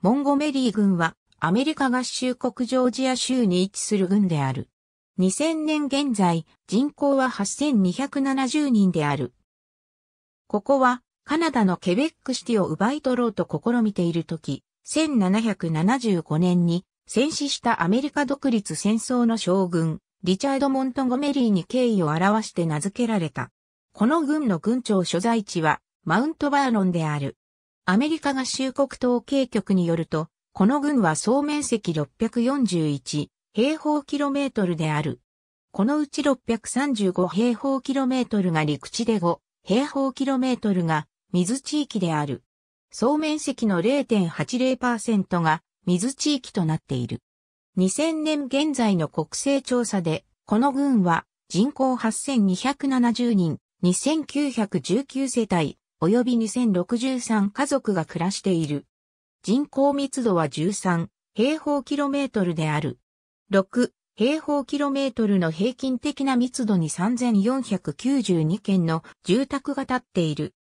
モンゴメリー軍はアメリカ合衆国ジョージア州に位置する軍である。2000年現在、人口は8270人である。ここは、カナダのケベックシティを奪い取ろうと試みているとき、1775年に戦死したアメリカ独立戦争の将軍、リチャード・モントゴメリーに敬意を表して名付けられた。この軍の軍庁所在地は、マウントバーロンである。アメリカ合衆国統計局によると、この軍は総面積641平方キロメートルである。このうち635平方キロメートルが陸地で5平方キロメートルが水地域である。総面積の0.80%が水地域となっている。2000年現在の国勢調査で、この軍は人口8270人、2919世帯、及び2063家族が暮らしている。人口密度は13平方キロメートルである。6平方キロメートルの平均的な密度に3492軒の住宅が建っている。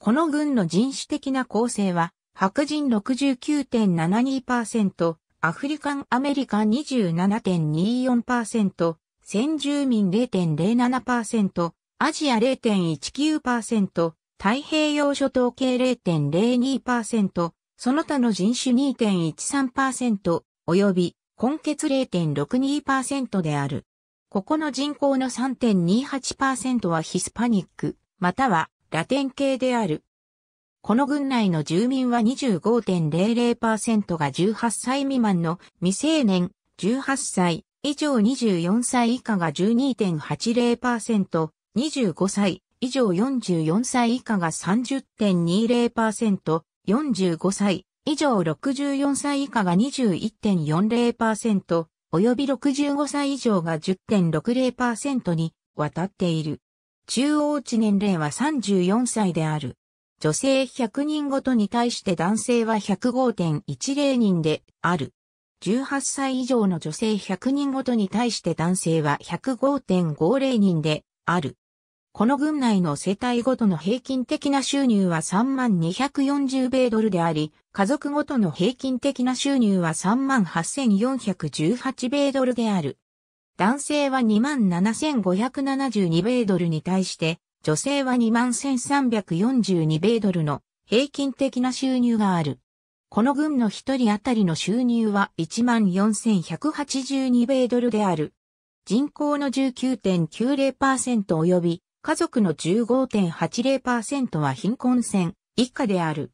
この軍の人種的な構成は、白人69.72%、アフリカンアメリカン27.24%、先住民0.07%、アジア0.19%、太平洋諸島系0.02%、その他の人種2.13%、及び、根血0.62%である。ここの人口の3.28%はヒスパニック、またはラテン系である。この郡内の住民は25.00%が18歳未満の未成年、18歳以上24歳以下が12.80%、25歳以上44歳以下が30.20%、45歳以上64歳以下が21.40%、及び65歳以上が10.60%に渡っている。中央値年齢は34歳である。女性100人ごとに対して男性は105.10人である。18歳以上の女性100人ごとに対して男性は105.50人である。この軍内の世帯ごとの平均的な収入は3240米ドルであり、家族ごとの平均的な収入は38418米ドルである。男性は27572米ドルに対して、女性は21342米ドルの平均的な収入がある。この軍の一人当たりの収入は14,182米ドルである。人口の19.90%及び家族の15.80%は貧困線以下である。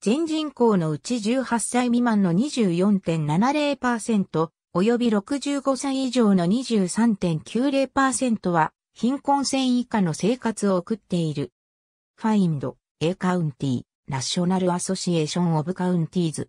全人口のうち18歳未満の24.70%、及び65歳以上の23.90%は貧困線以下の生活を送っている。Find A County National Association of Counties